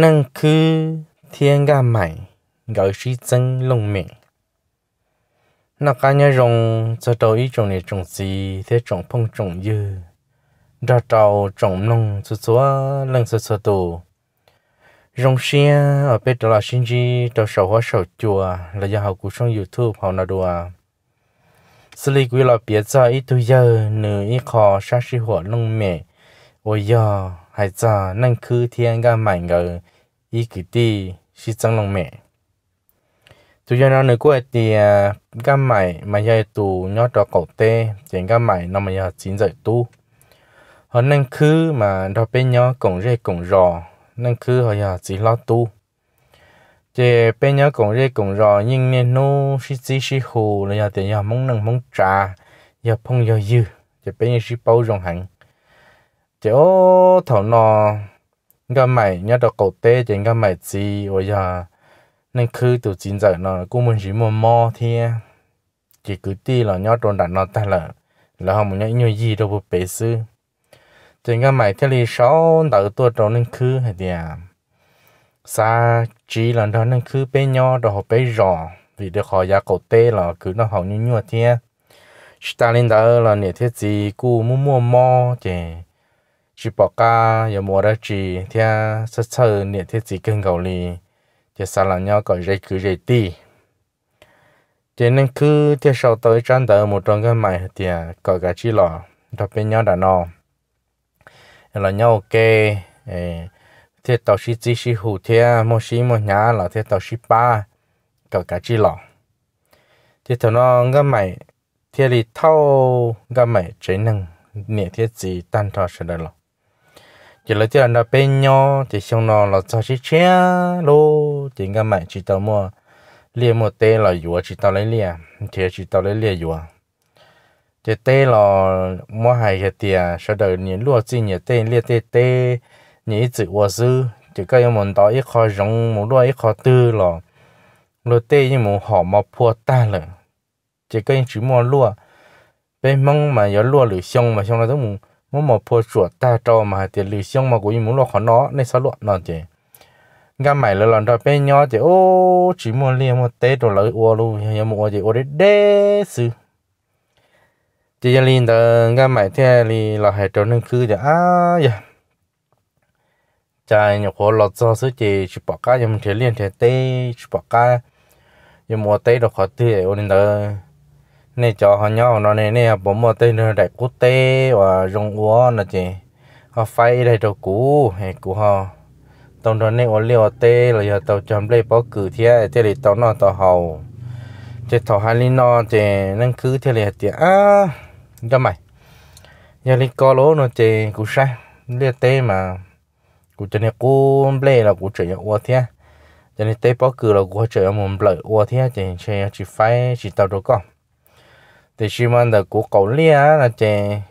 นั่นคือเทียนกาใหม่ก็ชิจังลงเมงนักการยรงจะตัวอีจงในจงซีเทจงพงจงยืดาเจ้าจงนงสุดสัวลังสุดสัวตัวรงเชียเอาไปตลอดชินจีตัวสาวหัวสาวจัวและยัาหากูช่องยูทูบเอาหน้าดัวสลีกุยเราเปียจ้าอีตัวเยอะหนึ่งอีคอชาชิหัวลงเมโอ้ยอ khứ thiên 还早能去天个满个一个地是整容美。主要呢，过地个买买要 tu nhớ cho cậu tê, tiền cái 买 nó mà 要 chín giờ tu. Họ nên khứ mà đó bên nhớ cổng rê cổng rò, nên khứ họ giờ chỉ lo tu. Chế bên nhớ cổng rê cổng rò nhưng nên nô sĩ chỉ sĩ hồ là giờ tiền mông mong nâng mong trà, giờ phong giờ dư, chế bên nhớ sĩ bao rong hẳn chỗ thảo nọ cái mày nhớ được cổ tê trên cái mày gì ôi giờ nên cứ từ chín giờ nó cũng muốn chỉ muốn mò thì chỉ cứ ti là nhớ tròn đặt nó ta là là không nhớ nhiều gì đâu bộ bể sư trên cái mày theo lý sáu đầu tua tròn nên cứ hay gì, à xa chỉ là đó nên cứ bé nhỏ đồ bé rò vì được họ giá cổ tê là cứ nó hầu như như thế Stalin đó là nè thiết gì cũng muốn mua mò chè chỉ bỏ cả giờ mua ra chỉ thea sơ sơ niệm thiết chỉ cần cầu li chỉ sao là nhau gọi dễ cứ dễ tì chỉ nên cứ thea sau tới trang đỡ một trong cái mày thì có cái chỉ lọ đập bên nhau đã nọ là nhau ok thea tàu sĩ chỉ sĩ hủ thea mua sĩ mua nhà là thea tàu sĩ ba có cái chỉ lọ thì thằng nó cái mày thea lì thâu cái mày chỉ năng niệm thiết gì tan thọ sẽ được lọ chỉ là chỉ là nó bên nhau chỉ xong nó là cho chỉ chia lô chỉ cái mày chỉ tao mua liền một tê là vừa chỉ tao lấy liền thì chỉ tao lấy liền vừa chỉ tê là mua hai cái tiền sau đó nhìn lúa chỉ nhìn tê liền tê tê nhìn chữ hoa sư chỉ cái em muốn đó ít khó rong một lúa ít khó tư là lúa tê như muốn họ mà phua ta rồi chỉ cái chỉ mua lúa bên mông mà có lúa lửa xong mà xong là tôi muốn mua một phố chuột ta cho mà tiền lì xong mà cũng muốn lo khó nó nên sao luận nó chứ ngã mày là lần đầu bên nhau chứ ô chỉ muốn liền một té đồ lấy ô luôn hay mua chứ ô đấy đế sư chỉ là liền đó ngã mày thế lì là hai trâu nên cứ chứ à dạ trái nhục khó lọt do sứ chỉ chỉ bỏ cái nhưng mà thế liền thế té chỉ bỏ cái nhưng mua té đồ khó thế ô nên đó nè cho họ nhau nó nè nè bấm vào tê nó đại cú tê và rong úa nó chị họ phải đại đầu cũ hệ cũ họ tông đó nè ô liều tê là giờ tàu chấm lấy bao cử thế thế thì tàu nó tàu hầu chị thọ hai linh nó chị nâng cứ thế là chị à cho mày giờ linh co lố nó chị cú sai liều tê mà cú cho nè cú lấy là cú chơi úa thế cho nên tê bao cử là cú chơi một lợi úa thế chị chơi chỉ phải chỉ tàu đâu có thì chỉ mang được của cậu lia là chè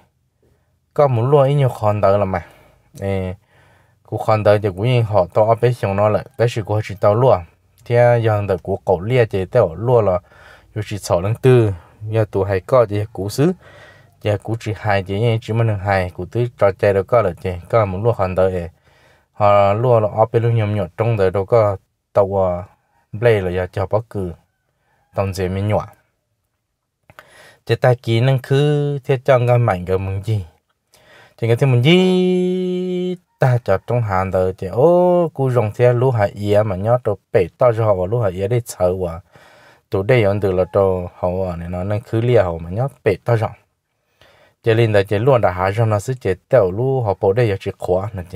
có muốn luôn nhiều con đỡ là mà ê của con đỡ thì cũng họ to ở bên trong nó lại cái sự có chỉ tao luôn thì à, dòng được của cậu lia chè tao luôn là dù chỉ sáu lần tư giờ tụ hay có thì cũ xứ giờ cũ chỉ hai chè nhưng chỉ mang được hai cũ tứ trò chè được có là chè có muốn luôn con đỡ họ luôn là ở bên luôn nhom nhọt trong đời đâu có tàu play à, là giờ cho bất cứ tổng diện mình nhọt จะตากีนั่นคือเทียจองก็ใหม่กับมึงจีถึงก็ที่มึงจีตาจอดตรงหานเลยจะโอ้กูลงเทียรู้หาเอียมันยอดตัวเป็ดต่อจะหอบรู้หาเอียได้เฉาว่ะตัวได้ย้อนตัวละตัวหอบเนี่ยนอนนั่นคือเลี้ยหอบมันยอดเป็ดต่อจองจะลินแต่จะล้วนแต่หาจองนะซึ่งจะเต่ารู้หอบได้ยังจะขวานั่นเจ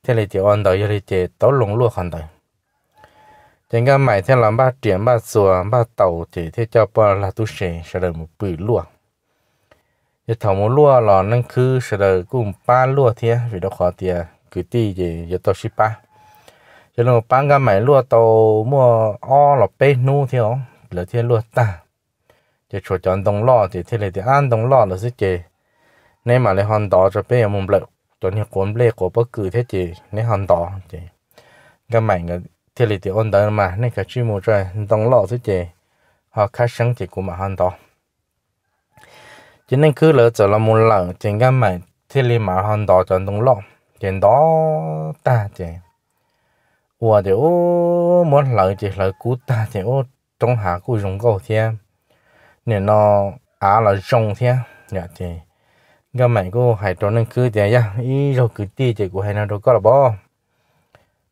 เทียเลยจะอ่อนต่อยังเลยจะต้องลงล้วนขันต่อ mày theo làm tiền tàu thì là là sĩ bự lúa, lúa thầu 人家每天老把点把做把豆子，他叫把拉都省下来不落。一头木落了，恁去下来共八落天，为了花点，佮地也也到十八。cho nên bán cái mày lúa tàu mua o là bê nu thế không là thế lúa ta thì chỗ chọn đồng lo thì thế này thì ăn đồng lo là sẽ chê nên mà lại hoàn đỏ cho bê mồm lợn cho nên cuốn lê của bất cứ thế gì nên hoàn đỏ thì cái mày người thì lì thì ôn đời mà nên cả chi mua rồi đồng lọ thứ gì họ khá sáng thì cũng mà hơn đó cho nên cứ lỡ trở là một lần trên cái mà thì lì mà hơn đó cho đồng lọ trên đó ta chứ ủa thì ô muốn lỡ thì lỡ cú ta thì ô trong hạ cú dùng cầu thế nên nó á là dùng thế nhỉ thì cái mày cô hãy cho nên cứ thế nhá ý rồi cứ đi thì của hai nó đâu có là bao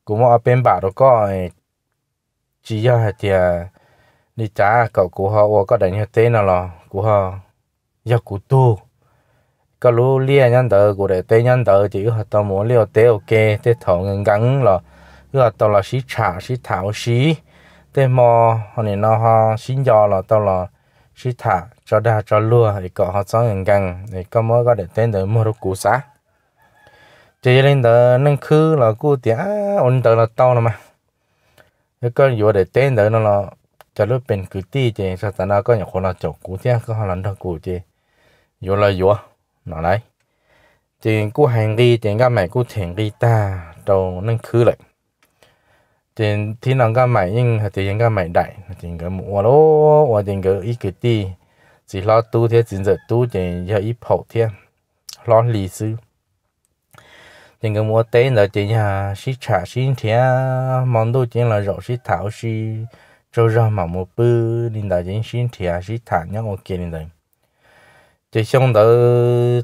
cũng mà bên bà đó có chỉ ra thì đi trả cậu của họ có đánh hết tên nào lo của họ do của tu có lũ lia nhân tờ của để tên chỉ họ tao muốn liều tế ok tế thọ ngân gắn là cứ tao là xí trả xí thảo xí tế mò họ này nó họ xin do là tao là xí thả cho đa cho lừa thì có họ sống ngân gắn thì có có để tên tới mua đồ cũ xã chỉ lên đó nâng khứ là cô tía ổn đó là tao lắm mà cái con vừa để tên đó nó là cho lúc bên cứ ti chỉ sao ta nó có nhiều khổ là chỗ cũ tía có họ lần đó cũ chỉ vừa là vừa nó đấy chỉ cô hành đi chỉ các mày cô thiện đi ta đâu nâng khứ lại chỉ thì nó các mày nhưng thì những các mày đại chỉ cái mua lô và chỉ cái ít cái ti chỉ lo tu thế chỉ giờ tu chỉ giờ ít phổ thế lo lý sư những cái mua tế là chỉ nhà xí trả xin thì món đồ chỉ là rau xí thảo xí cho ra mà mua bự nên là chỉ xí thì xí thả nhau ok nên đấy chỉ xong đó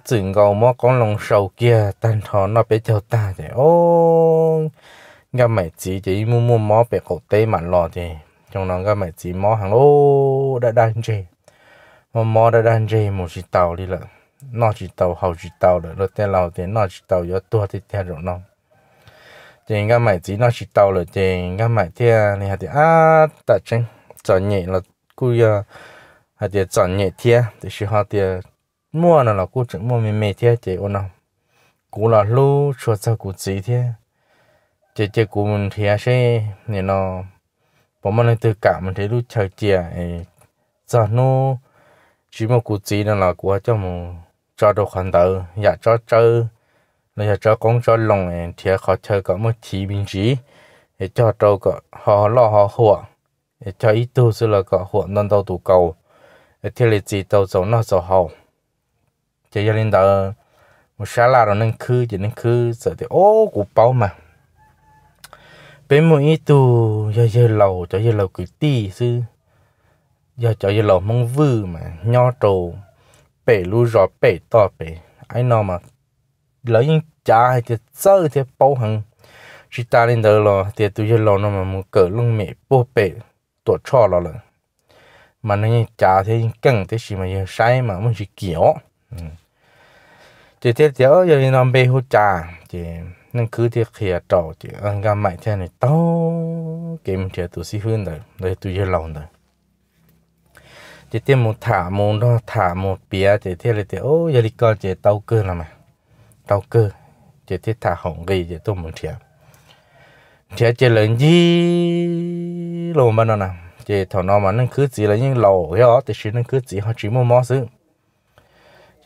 chừng cầu mua con lồng sầu kia tan thọ nó bị cho ta thì ô cái mày chỉ chỉ mua mua mó bị cổ tế mà lo thì trong đó cái mày chỉ mó hàng lô đã đang chơi mua đã đang chơi một chiếc tàu đi lận nó chỉ tàu hậu chỉ tàu rồi rồi tên lầu thì nó chỉ tàu do tua thì theo rồi nó thì các mày chỉ nó chỉ tàu rồi thì các mày theo thì hạt thì à tại chân cho nhẹ là cứ giờ hạt thì cho nhẹ theo thì sau họ thì mua nó là cứ chẳng mua mình mì theo thì ôn nào cú là lu cho cho cú chỉ theo chỉ chỉ cú mình theo sẽ này nó bọn mình tự cảm mình thấy lúc chơi chè cho nó chỉ một cú chỉ là là của cho một cho đồ khoản đầu dạ cho chơi nó dạ cho cũng cho lòng thì họ chơi có một chỉ bình chỉ để cho đồ có họ lo họ hộ để cho ít tu sư là có hộ non đầu tụ cầu để thiết lý gì tàu dấu nó dấu hậu chỉ cho linh đó một xã là nó nên khư chỉ nên khư sợ thì ô cụ bao mà bên một ít tu giờ giờ lâu cho giờ lầu cứ tì sư giờ cho giờ mong vư mà nho trồ bể lú rõ bể to bể ai nó mà lấy những cha hay thì sơ thì bao hằng chỉ ta lên đó lo thì tôi cho lo nó mà muốn cỡ luôn mẹ bố bể tổ cho lo mà những cha thì cần thế gì mà giờ sai mà muốn gì kiểu chỉ ừ. thế thì ở giờ nó bể hỗ cha thì nên cứ thì khía trò thì anh gặp mày thế này tao kiếm thì tôi xí hơn rồi rồi tôi cho lo rồi chỉ tiếc một thả một đó thả một bia chỉ tiếc là tiếc ô giờ đi coi chỉ tàu cơ là mà tàu cơ chỉ tiếc thả hỏng gì chỉ tôi muốn thiệt thiệt chỉ lớn gì lâu mà nó nè chỉ thằng nó mà nó cứ gì là những lầu đó thì chỉ nó cứ gì họ chỉ mua mó xứ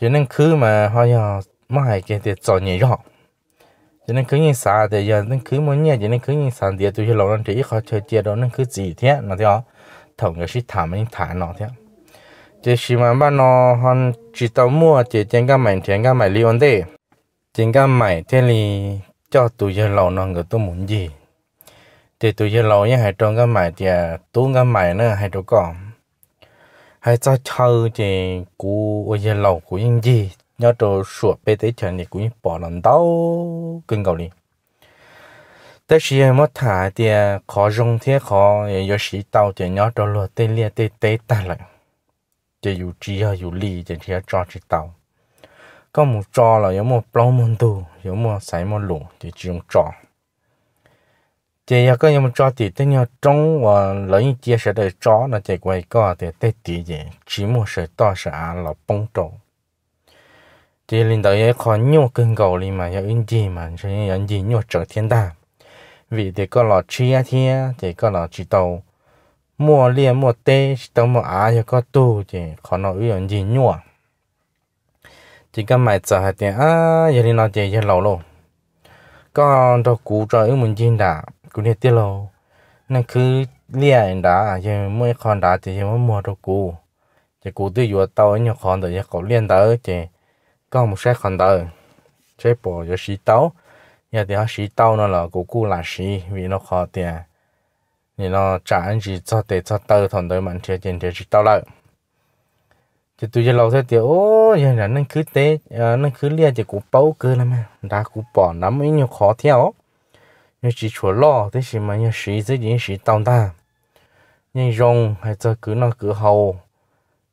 chỉ nó cứ mà họ giờ mà hay cái thì cho nhiều rồi cho nên cứ như xa thì giờ nên cứ muốn nhẹ cho nên cứ như xa thì tôi chỉ lâu nên chỉ khó chơi chơi đó nên cứ gì thế nó thế đó thằng cái sĩ thả mình thả nó thế chỉ xí mà bạn nó hòn chỉ tao mua chỉ tiền cái mày tiền cái mày đấy tiền cái mày thì cho tụi giờ lâu nó người tôi muốn gì thì tụi giờ lâu nhá hai trong cái mày thì tú cái mày nữa hai chỗ còn hai cho chơi thì cú ở lâu của gì nhớ chỗ sủa bê tế chân thì cũng bỏ lần đau cưng cầu đi tất nhiên mất thả thì khó dùng thế khó yếu sĩ tao thì nhớ chỗ luật tên liệt tên tế ta lại จะอยู่จีฮะอยู่ลีจะที่จอจีเตาก็มูจอละยังมูปลอมมันดูยังมูใส่มันหลงจะจีงจอเจียก็ยังมูจอตีแต่เนี่ยจงว่าเลยเจียเสด็จจอนะเจียไว้ก็แต่แต่ตีเจจีมูเสด็จต่อเสอาเราปงจงเจียลินเดียขอโยกันเกาหลีมายังอินจีมันใช่ยังจีโยเจอเทียนดา vì thì có lọ chia thiên thì có lọ chỉ tàu mua liền mua tê tao mua á cho có tu thì khó nó uy ổn gì nhua chỉ cần mày sợ hết tiền à, giờ đi nó chỉ giờ lâu luôn con đó cú cho ứng mình chín đã cú đi tiết lâu nên cứ liền đã giờ mới con đã thì mới mua đồ cú chỉ cú tôi vừa tao nhớ con rồi giờ cậu liền tới thì con một sẽ còn tới chế bỏ cho xí tao giờ thì họ xí tao nó là cú cú là xí vì nó khó tiền 你那炸安是做得做到团队们贴钱贴是到了，就对这老些的哦，原来恁去得呃恁去练就古包个了嘛，打古包那么有好跳，你是出老这是嘛？你是这件事当当，你用还做个那个好，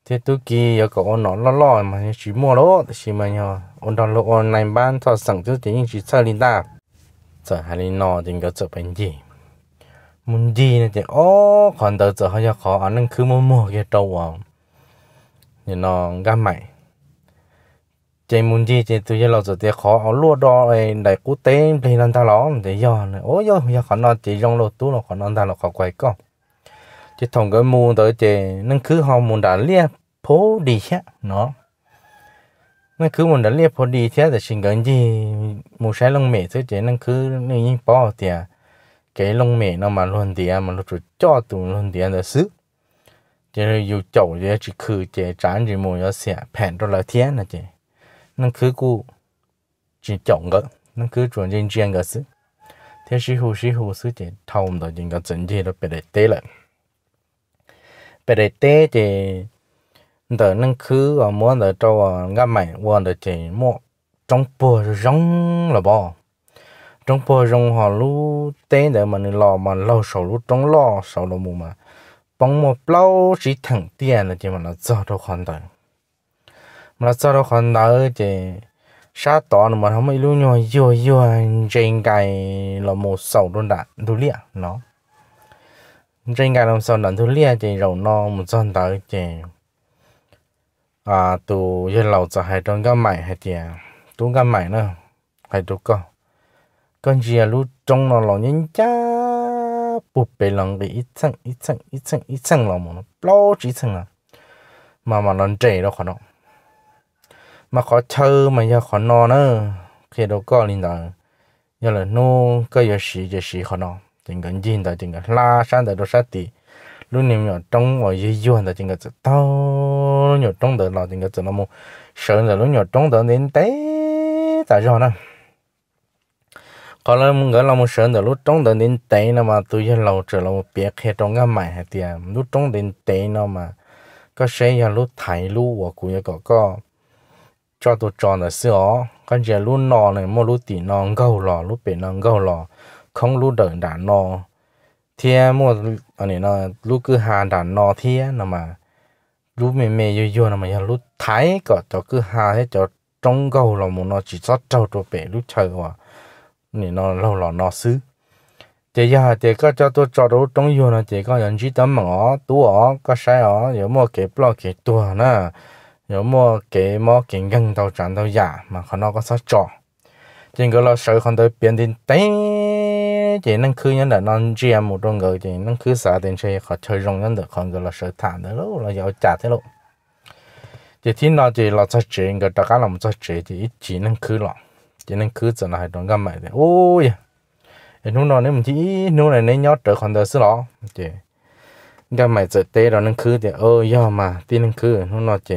这都给要搞那老老嘛，你是么咯？是嘛呀？我到了我那班他上就等于是车里打，这还里拿点个这本地。muốn gì nè chị ô còn đỡ giờ hơi khó anh cứ mua mua cái trâu à nhìn nó gam mày chị muốn gì chị tôi giờ giờ thì khó ở lúa đo này đại quốc tên, thì lần ta ló để do này ô do giờ khó nó chị trong lô tú nó khó nó ta nó khó quay con chị thằng cái mua tới chị nên cứ họ muốn đã lia phố đi hết nó nên cứ muốn đã lia phố đi thế thì xin cái gì mua sai lông mẹ thế chị nên cứ như bỏ tiền cái lông mẹ nó mà luôn thì mà nó chỉ cho tụ luôn thì là xứ chỉ là yêu chậu chỉ chỉ khử chỉ trán chỉ mùi nó sẽ phèn cho là thiên là chỉ nó cứ cú chỉ chọn cái nó cứ chuẩn trên trên cái xứ thế sĩ hồ sĩ hồ xứ chỉ thâu đó những cái chính chỉ nó bị đẻ tê lại bị đẻ tê chỉ đó nó cứ ở muốn ở đâu ở ngã mày quan đó chỉ mua trong bùa rong là bao trong bộ rong họ lu tên để mà nó lò mà lò sầu lu trong lò sầu lu mù mà bằng một lâu chỉ thẳng tiền là chỉ mà nó cho đâu khoản đời mà nó cho đâu khoản đời thì sa tỏ mà không mấy lu nhỏ yêu yo trên cái là một sầu luôn đã đủ liệt nó trên cái làm sao đàn thu lia thì rầu nó một dân tới thì à tụ dân lầu cho hai trong cái mày hay thì tụ cái mày nữa hay tụ con con dìa à, lú trong nó lò nhân chá bụt bề lòng cái ít chân ít chân ít chân ít chân lò mà nó lo chỉ chân à mà mà nó trẻ đó khó nó mà khó chơi mà giờ khó nó nữa khi đó có linh đó giờ là nô có giờ xì giờ xì khó nó chừng gần chín đó chừng gần la sang đó sát tì lúc niệm nhỏ trong ngoài dưới dưới đó chừng gần tao nhỏ trong đó là chừng gần nó mu sợ là lúc nhỏ trong đó đến té tại sao nữa có là mình gọi là một sớm từ lúc trong đến đến tây nào mà tôi giờ lâu trở là một biết khi trong cái mày hay tiền lúc trong đến tây nó mà có sẽ giờ lúc thải lúc và cũng có có cho tôi chọn là sữa con giờ lúc nọ này mua lúc tỉ nọ gâu lọ, lúc bể nọ gâu lọ, không lúc đợi đã nọ thì mua ở này nọ, lúc cứ hà đã nọ thì nó mà lúc mềm mềm vô vô nó mà giờ lúc thái có cho cứ hà hết cho trong gâu lọ một nó chỉ sót trâu trâu bể lúc chơi hòa 你那老老那事。这下这个叫做找到中药呢，这个人去等门啊，多啊，个啥啊，有么给不了给多呢？有么给么给更到赚到呀？嘛可能个啥找？这个老手看到变的呆，这能去人的能这样某种个这能去啥点些和吹容人的看个老手谈的喽，老要假的喽。这天呢，这老在这个大家那么在这这一只能去了。chỉ nên cứ cho nó hay trong găm mày vậy ôi nó nó nên chỉ nó này nên nhót trở còn đời xí lọ chị găm mày trở tê rồi nên cứ thì ơ do mà tin nên cứ nó nó chị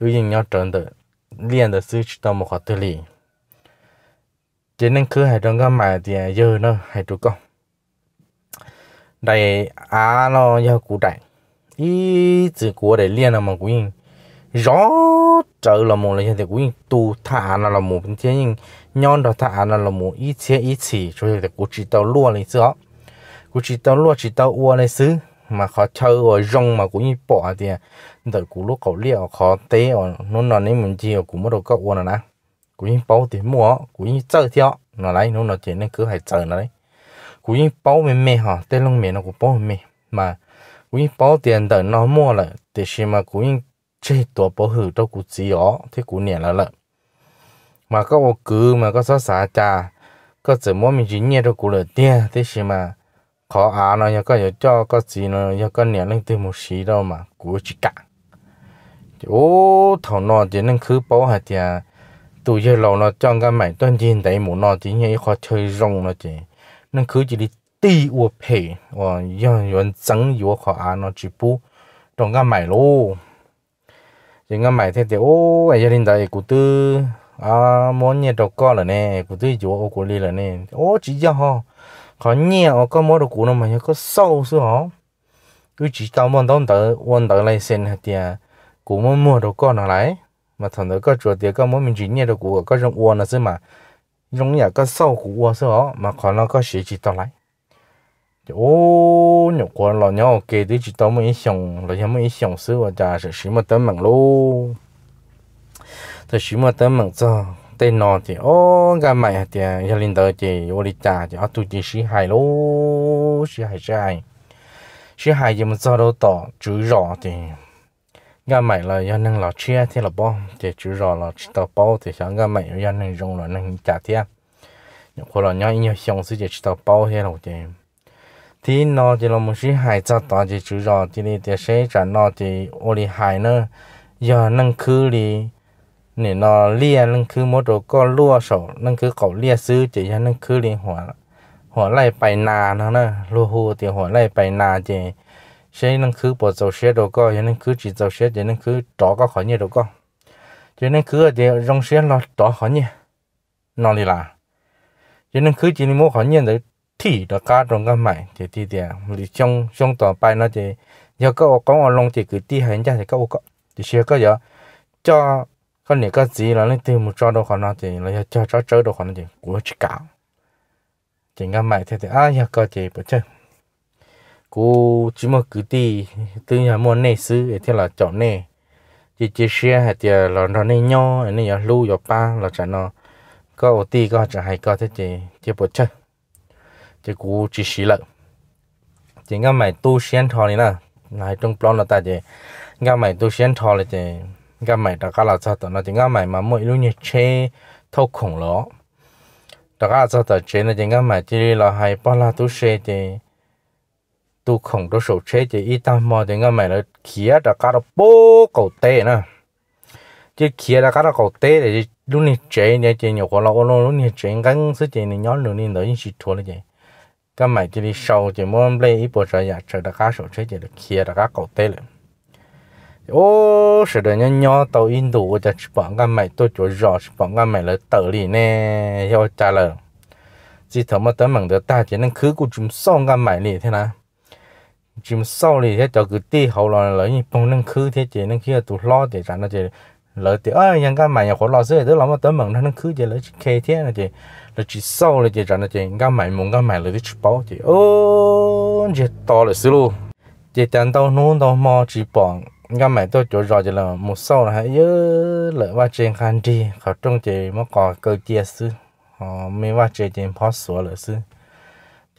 ưu nhiên nhót trở được liền được sư chỉ tao một khóa tư lì chỉ nên cứ hay trong găm mày thì giờ nó hay trụ con đây à nó do cụ đại ý chữ của để liền là mà cũng rõ trở là một là hiện tại cũng tu thả là là một bên thế nhưng nhon đó thả là là một ít chế ít chỉ cho hiện tại cũng chỉ tao lúa này chứ cũng chỉ tao lúa chỉ tao uo này xứ mà họ chơi ở rong mà cũng như bỏ thì đợi cũng lúc cậu liệu khó té ở nó nó nên mình chỉ cũng mất được cậu uo nè cũng như bao tiền mua cũng như chơi theo nó lấy nó nó chỉ nên cứ hay chơi nó đấy cũng như bao mềm mềm hả tên lông mềm nó cũng bao mềm mà cũng như bao tiền đợi nó mua lại thì xem mà cũng chế tổ bố hử đâu cụ chỉ ó thì cụ nhẹ là lợn mà có ô cứ mà có xóa xả trà có chữ mỗi mình chỉ nhẹ đâu cụ lợn tia thế gì mà khó à nó nhà có nhà cho có gì nó nhà có nhẹ lên từ một xí đâu mà cụ chỉ cả ô thầu nó chỉ nên cứ bố hạt thì tụi giờ lâu nó trong cái mảnh tuần trên đầy một nó chỉ nhảy khó chơi rong nó chỉ nên cứ chỉ đi ti uo phê, và do yon trắng uo khó ăn nó chỉ bu trong cái mảnh lô chỉ ngắm mày thế thì ô ai gia đình đại cụ tư à món nhà đầu co là nè cụ tư chỗ ô cụ li là nè ô chỉ cho họ có nhà ô có món đồ cụ nó mà có sâu số họ cứ chỉ tao món tao tự quan tự lấy sen hạt tiền cụ muốn mua đồ co nào lại mà thằng đó có chỗ tiền có món mình chỉ nhà đồ cụ có trong uôn là sư mà trong nhà có sâu cụ uôn sư họ mà còn nó có sĩ chỉ tao lại ô nhục quan là nhau kể tới chỉ tao mới xong là nhau mới xong xứ và cha sẽ mà tấm mạng luôn thì xí mà tấm mạng cho tên nó thì ô gà mày thì gia đình đời thì ô đi cha thì ô tu chỉ xí hài luôn xí hài trai xí hài thì mình cho đâu tỏ chữ rõ thì gà mày là gia đình là chia thì là bao thì chữ rõ là chỉ tao thì sáng gà mày gia đình dùng là năng trả thiệt nhục là nhau nhau xong xứ thì chỉ tao bao thì thì nó chỉ là một số hại cho tòa chỉ chú rõ thì để thì sẽ trả nó thì ô đi hại nữa giờ nâng khứ đi nè nó lia nâng khứ mỗi đồ có lúa sổ nâng khứ cậu lia xứ chỉ cho nâng khứ đi hỏa hỏa lại bài nà nó nè lúa hù thì hỏa lại bài nà chỉ sẽ nâng khứ bỏ dầu xe đồ có giờ nâng khứ chỉ dầu xe giờ nâng khứ trỏ có khỏi nhiều đồ có cho nên khứ thì rong xe nó trỏ khỏi nhiều nó đi là cho nên khứ chỉ mua khỏi nhiều thì đó cá trong cái mày thì thì thì thì trong trong tòa bay nó thì giờ các ông có lòng thì cứ đi hành ra thì các ô có thì sẽ có giờ cho con này có gì là lên từ một cho đâu còn nó thì là cho cho chơi đâu còn nó thì của chỉ cả thì cái mày thì thì à giờ có thì bữa chơi cú chỉ một cứ đi từ nhà mua này xứ thì là chọn này chỉ chỉ xe thì là nó này nhau này là lưu vào ba là chả nó có ô tí có chả hay có thế thì chỉ bớt chơi chỉ cú chỉ xí lợ chỉ ngắm mày tu xuyên thò này nè này trong plan là tại chỉ ngắm mày tu xuyên thò là chỉ ngắm mày đã cả là sao tao nó chỉ ngắm mày mà mỗi lúc như chế thâu khủng lỗ đã cả sao tao chế là chỉ ngắm mày chỉ là hay bao là tu xe chỉ tu khủng tu sổ chế chỉ ít tao mò chỉ ngắm mày là kia đã cả là bố cầu tê nè chỉ kia đã cả là cầu tê để lúc này chế này chỉ nhiều quá là ô lô lúc này chế ngắn sức chỉ này nhón được nên đó chỉ thua là gì cái mày chỉ đi sâu chỉ muốn lấy ít bộ nhà trợ đã cá sổ chế được kia đã cá cầu rồi ô sự đó nhá nhó tàu in đủ cho bọn cái mày tôi chỗ rõ bọn cái mày là tự lì nè cho trả lời chỉ thầm mà tới mảng được ta chỉ nên cứ của chúng xong cái mày lì thế nào chúng sau lì thế cho cứ tê hậu là lấy bông nên cứ thế chỉ nên kia tụi lo nó chỉ lợi thì ơi cái mày nhà khổ lo dễ tới lắm mà tới mảng nó cứ chỉ lấy thế là là chỉ sau là chỉ rằng là chỉ ngắm mày muốn ngắm mày là cái chụp bao thì ô chỉ to là xí luôn chỉ tận tao nuông tao mò chỉ bằng ngắm mày tôi chỗ rồi chỉ là một sau là hay, nhớ lợi qua trên khăn đi khẩu trung chỉ mà có cơ kia xứ họ ờ, mới qua trên trên phó sửa là xứ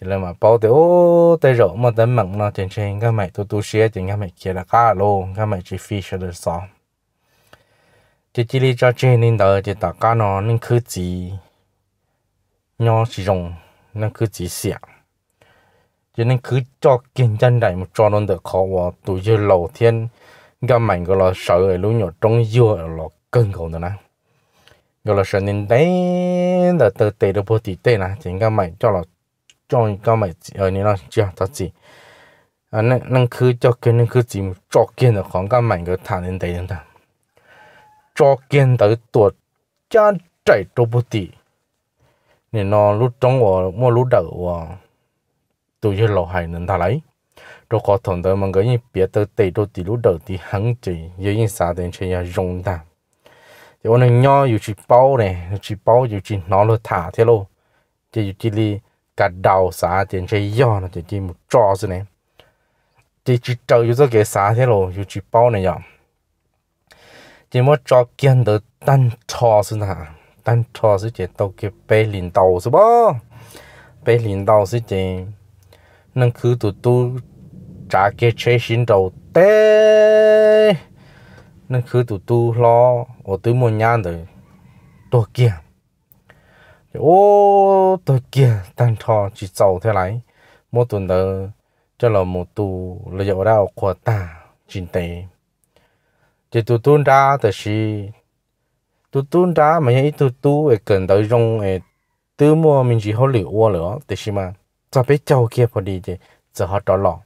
chỉ là mà bao thì ô tay rộng mà tấm mặn nó trên trên ngắm mày tôi tu sửa chỉ ngắm mày kia là cá luôn, ngắm mày chỉ phi sửa được sao? chỉ chỉ lý cho trên nên đó chỉ tạo cá nó nên khứ gì nhỏ chỉ rồng nên cứ chỉ xẻ cho nên cứ cho kiên chân đại một cho nó được khó và tụi dư lầu thiên gặp mạnh gọi là sợ ở lúc nhỏ trong dưa là cân cầu nữa nè gọi là sợ nên đấy là từ từ được bố tí tệ nè thì gặp mạnh cho là cho gặp mạnh ở ờ, nên là chưa thật gì à nên nên cứ cho kiên nên cứ chỉ một cho kiên là khó gặp mạnh gọi thả nên đấy nữa cho kiên tới tuột cha chạy trong bố tí nên nó lúc trong của mua lúc đỡ của ờ, tôi chưa lâu hay nên thà lấy rồi có thằng đó mang cái gì biết từ tây rồi từ lúc đỡ thì hắn chỉ dưới những xã đến chơi nhà rong ta thì ông này nhỏ dù chỉ bao này chỉ bao dù chỉ nó lo thả thế luôn chỉ dù chỉ li cả đầu xã đến chơi nhỏ nó chỉ chỉ một trò thế này chỉ chỉ trâu dù cái xã thế luôn dù chỉ bao này nhở chỉ một trò kiên được tan trò thế nào tan cho sự chỉ tàu kia bê liền tàu số bó bê liền tàu sự chỉ nâng cứ tụ tụ trả kia chế xin đầu té nâng cứ tụ tụ lo ở tứ môn nhan rồi tôi kia ô tôi kia tan cho chỉ tàu thế này một tuần đó cho là một tù là dạo đào của ta chính tế chỉ tụ tụ ra thì tu tu đã mà như tu tu ấy gần tới rong ấy tư mua mình chỉ họ liệu ô nữa thì xí mà cho bé cháu kia phải đi chứ, giờ họ đó lò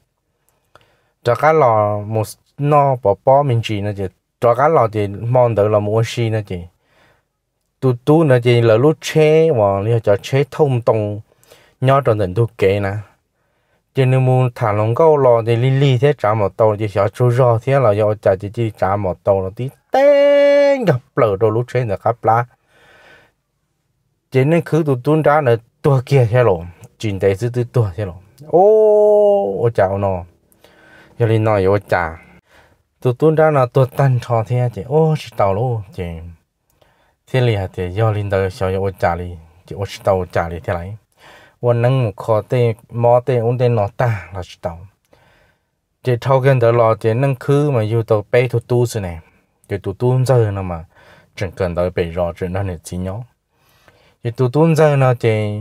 cho cái lò một nó bỏ bỏ mình chỉ nó chứ, cho cái lò thì mong đợi là mua xí nó chứ, tu tu nó chỉ là lúc chế mà đi cho chế thông tông nhỏ trong tình tu kể nè chỉ nếu muốn thả lỏng câu lò thì li li thế trả một tàu thì sợ chú rò thế là do trả chỉ chỉ trả một tàu là tí tên gặp lỡ đồ lúc trên là gặp lá cứ tụt tuôn ra là tua kia thế lộ chuyện đấy cứ tụt tua thế lộ ô ô chào nó giờ đi nói ô chà tụt tuôn ra là tụt tan trò thế ô chỉ tàu lô chị thế là thì giờ lên đời sau ô chà đi chị ô chỉ tàu chà đi thế này วันนั้นข้อเตมอเตอุ้นเตนอตาเราจะต้องจะเท่ากันตลอดจะนั่งคือมาอยู่ตัวเป้ทุกตู้สิเนี่ย cái tụ tuôn giờ nó mà chẳng cần tới bể rõ chuyện đó này chỉ nhau cái tụ tuôn giờ nó thì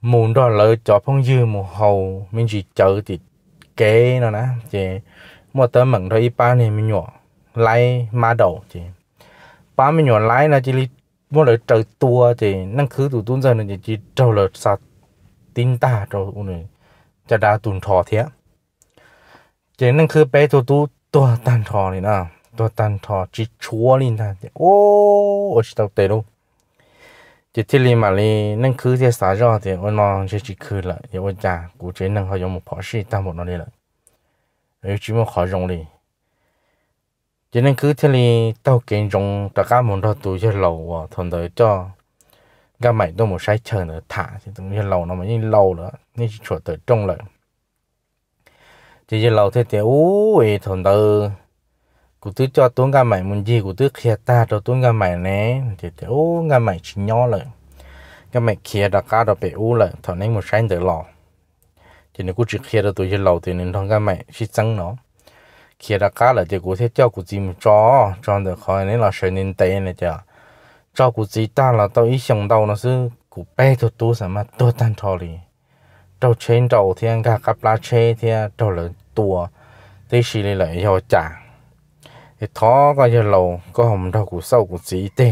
muốn đó là cho phong dư một hầu mình chỉ chờ thì kế nó nè thì một tấm mận thôi ba mình nhỏ lái má đầu thì ba mình nhỏ lái là chỉ một lời trời tua thì năng khứ tụ tuôn giờ nó chỉ trâu lời sạt tin ta rồi này จะดาตุนทอเทียเจนั่นคือเป๊ะตัวตู้ตัวตันทอนี่นะตัวตันทอจิชัวลินทันโอ้โอชิตาเตลูจิที่ลีมาลีนั่นคือเสียสายอดเดียวนอนจะจิคือละเดี๋ยวจ่ากูเจนั่งเขายมุพอชีตามหมดนั่นเลยละเอ้ยจิมขอจงลีจินั่นคือที่ลีเต้าเก่งจงตะก้ามุนทอตัวเช่นเราอ่ะทนเดียจ้อก็ไม่ต้องมาใช้เชิงเดือถ่าที่ตรงนี้เราเนาะมันยิ่งเราแล้วนี่ชวดเติร์จงเลย chỉ chỉ lâu thế thì ôi thằng tư cụ tứ cho tuấn ngà mày muốn gì cụ tứ khía ta cho tuấn ngà mày nè thì thì ô ngà mày chỉ nhỏ lại ngà mày khía đã ca đã bị ô lại thằng nên một sáng tới lò thì nên cụ chỉ khía đó tôi chỉ lầu thì nên thằng ngà mày chỉ trắng nó khía đã cá là thì cụ thế cho cụ chỉ một chó cho được khỏi nên là sợ nên tệ này chứ cho cụ chỉ ta là tao ý 想到 nó sư cụ bé thôi tôi sao mà tôi tan thọ đi đầu trên đầu thì anh cả cặp lá trên thì đầu lớn tua tới xí lại lại cho chả thì thó như lầu có hồng đâu cụ sâu cụ sĩ tê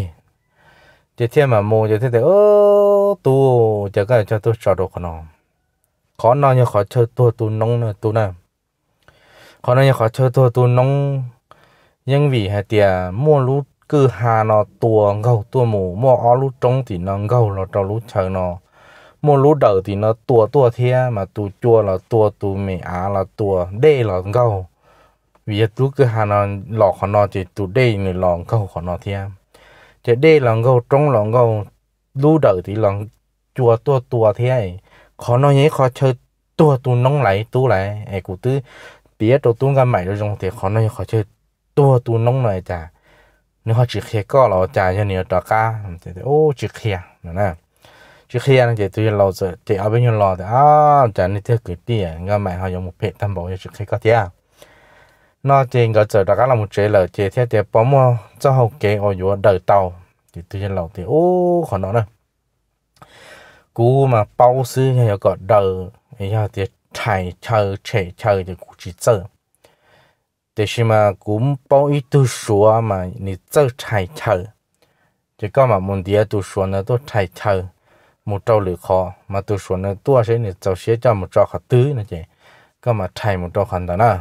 chỉ thiên mà mua chỉ thiên thế ơ tu chỉ cái cho tôi cho đồ của nó khó nó như khó chơi tôi tu nông nữa tu nè khó nó như khó chơi tôi tu nông nhưng vì hệ tiền mua lú cứ hà nó tua ngầu tua mù mua ó lú trống thì nó ngầu nó trâu lú chờ nó mua lú đỡ thì nó tua tua thế mà tu chua là tua tu mì á là tua đê là ngầu vì tú cái hà nó lọ khó nó thì tụ đây người lọ câu khó nó thiam thì đây lọ câu trong lọ câu lú đợi thì lọ chùa tua tua thế ấy khó nó nhé khó chơi tua tu nông lại tu lại ấy cụ tư biết đồ tu gan mày rồi dùng thì khó nó nhé khó chơi tua tu nông lại chả nếu họ chỉ khía có là chả cho nhiều trò ca thì ô chỉ khía nè chỉ khía thì chỉ tôi lâu rồi thì ở bên nhau lò thì à chả nên thế cứ đi cái mày họ dùng một phe tam bảo cho chỉ khía có thế à nó chỉ có chờ đã là một chế là chế theo chế bấm cho hậu kế ở chỗ đời tàu thì tự nhiên lầu thì ô khó nó nè cú mà bao sư hay gọi đời thì giờ thì chạy chờ chạy chờ thì cũng chỉ chờ thì khi mà cũng bao ít tu số mà 你 chờ chạy chờ thì có mà muốn đi tu số nó tôi chạy chờ một trâu lửa khó mà tu số nó tôi sẽ 你走些叫 một trâu khó tứ nữa chứ có mà chạy một trâu khó đó nè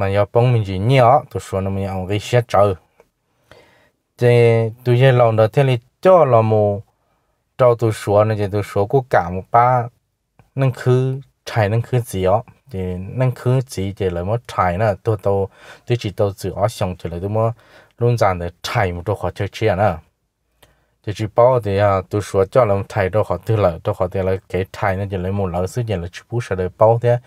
mà giờ bông mình chỉ nhớ tôi số nó mình ông cái xe chở thế tôi giờ lòng đó thế là cho là mù cho tôi số nó thì tôi số của cả một ba nâng khứ chạy nâng khứ gì đó thì nâng khứ gì thì lại mất chạy nữa tôi tôi tôi chỉ tôi chỉ ở xong thì lại tôi mất luôn dàn để chạy một đôi khó chơi chơi nữa thì chỉ bảo thì à tôi số cho làm chạy đôi khó thứ lại đôi khó thì lại cái chạy nó thì lại một lão sư thì lại chỉ bút sẽ để bảo thế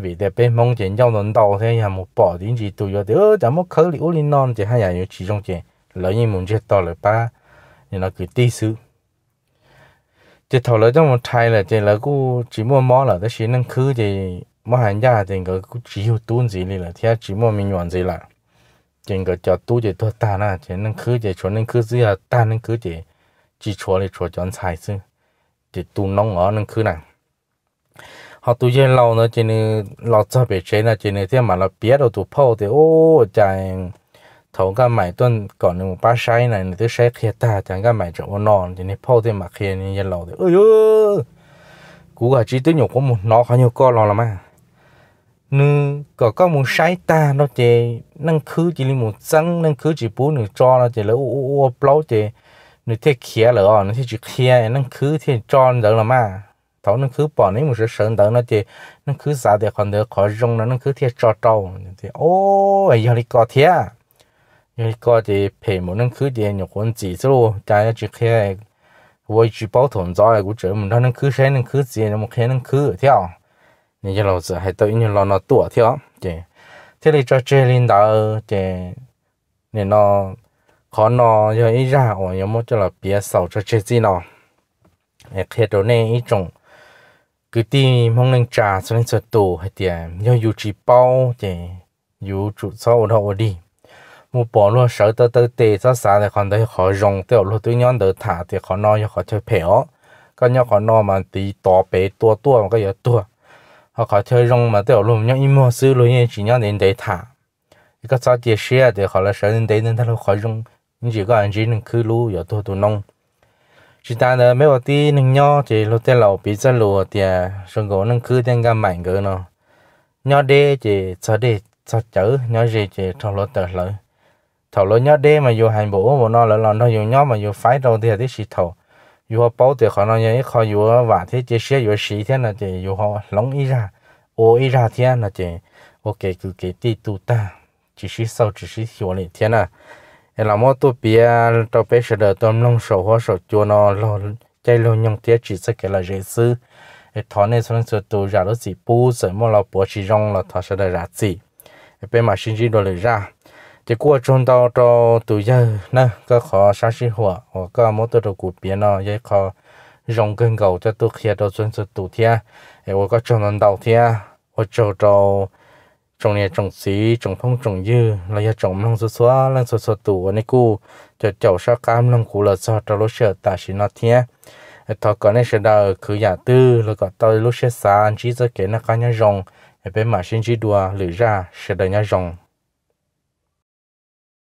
vì để bên mong chuyện trong lần đầu thế nhà một bỏ đến chỉ tụi giờ đỡ chả một khởi liễu lên non thì hai nhà như chỉ trong chuyện lấy như muốn chết to là ba nên nó cứ tí xứ chỉ thầu lấy trong một thay là chỉ là cô chỉ mua mỏ là tới xin năng khứ thì mua hàng giả thì cái cô chỉ hiểu tuôn gì là thế chỉ mua mình nhận gì là chỉ cái cho tu thì thôi ta là chỉ năng khứ thì cho năng khứ gì là ta năng khứ thì chỉ cho là cho chọn sai chứ chỉ tu nông ở năng khứ này họ tụi dân lâu nữa chỉ nên lọt cho biết chế nữa, chỉ nên thế mà nó biết đâu tụi phô thì ô chạy thấu cái mày tuần còn một ba sai này thì sẽ khi ta chẳng cái mày chỗ non chỉ nên phô thì mà khi nên dân lâu thì ơi ơi cú gà chỉ tới nhục có một nó có nhiều co lò lắm à nư có có một sai ta nó chỉ năng khứ chỉ là một trắng năng khứ chỉ bố nửa cho nó chỉ là ô ô ô blow chỉ nửa thế kia là ờ, nó thế chỉ kia năng khứ thế cho rồi là mà tao nó cứ bỏ nếu một sự sơn tao nó thì nó cứ xả thì còn được khỏi rong nó nó cứ thiệt cho trâu thì ô ấy giờ đi có thiệt giờ đi có thì phải một nó cứ thì nhiều con chỉ số trái chỉ khi với chỉ bảo tồn rồi của chữ mình nó cứ xe nó cứ gì nó một khi nó cứ theo nên giờ lâu giờ hay tao như lo nó tuổi theo thì thế thì cho chơi lên đó thì nên nó khó nó giờ ít ra ổn nhưng mà cho là bia sầu cho chơi gì nó khi đó này ít trồng cứ ti mong nên trả cho nên sợ tổ hay tiền à, nhau dù chỉ bao thì dù chủ sau đâu đi một bỏ luôn sợ tới tới tệ cho xã này còn tới họ rong tới luôn tới nhóm đỡ thả thì họ nói họ chơi phéo có nhau họ nói mà tí to bé tua tua mà có giờ tua họ họ chơi rong mà tới luôn nhau im mua xứ luôn nhưng chỉ nhau đến để thả cái sao chia sẻ thì họ là sợ đến đấy nên ta luôn họ rong nhưng chỉ có anh chỉ nên cứ lưu giờ tua tua nông chỉ ta đó mấy bọn tí nâng nho chỉ lúc tên lẩu bị ra lùa thì sân à, gỗ nâng cứ tên gam mạnh cơ nó nho đê chỉ cho đê cho chữ nho gì chỉ thầu lỗ tờ lỡ thầu lỗ nho đê mà dù hành bổ mà nó lỡ lòn nó dù nho mà dù phái đâu thì thì xịt thầu dù họ bao thì họ nó như họ dù vả thế chỉ xe dù xí thế là chỉ dù họ lóng ý ra ô ý ra thế là chỉ ok cứ cái tí tu ta chỉ xí sau chỉ xí hiểu này thế là thế là mỗi tụ bia tàu bé sẽ đỡ tôm lông sầu hoa sầu chua nó lo chạy lo nhung tiếc chỉ sẽ cái là dễ sư cái thọ này xuống rồi tu ra đó gì bu rồi mỗi là bỏ chỉ rong là thọ sẽ đỡ ra gì bên mà sinh chỉ đồ lấy ra thì qua trong tàu cho tu giờ nè có khó sáng sinh hoạt hoặc có mỗi tụ đồ cụ bia nó dễ khó rong cơn cầu cho tụ kia đó xong rồi tụ thia, rồi có trong lần đầu hoặc cho tàu trồng này trồng xí trồng phong trồng dư là do trồng lăng số số lăng số số tủ này cu cho cháu sa cam lăng củ là do trồng lúa sợi tại xí nó thế thọ có này sẽ đào cứ nhà tư là có tao lúa sợi sàn chỉ cho cái nó cá nhà rồng bên mà sinh chỉ đùa lưỡi ra sẽ đào nhà rồng